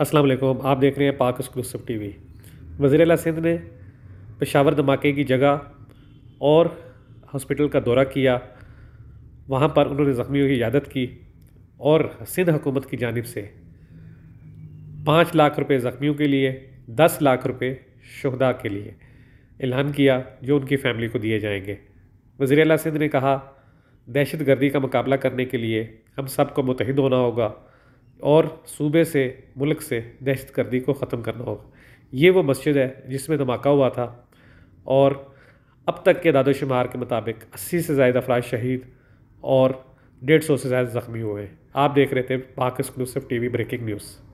असलम आप देख रहे हैं पाक एक्सक्लूसिव टी वजी वजीर सिंध ने पेशावर धमाके की जगह और हॉस्पिटल का दौरा किया वहाँ पर उन्होंने ज़ख्मियों की यादत की और सिंध हुकूमत की जानब से पाँच लाख रुपये ज़ख्मियों के लिए दस लाख रुपये शहदा के लिए ऐलान किया जो उनकी फैमिली को दिए जाएंगे वजीर सिंध ने कहा दहशत गर्दी का मुकाबला करने के लिए हम सबको मुतहद होना होगा और सूबे से मुल्क से दहशत गर्दी को ख़त्म करना होगा ये वो मस्जिद है जिसमें धमाका हुआ था और अब तक के दादो शुमार के मुताबिक अस्सी से ज़ायद अफराज शहीद और डेढ़ सौ से ज़्यादा ज़ख्मी हुए हैं आप देख रहे थे पाक एक्सक्लूसिव टीवी ब्रेकिंग न्यूज़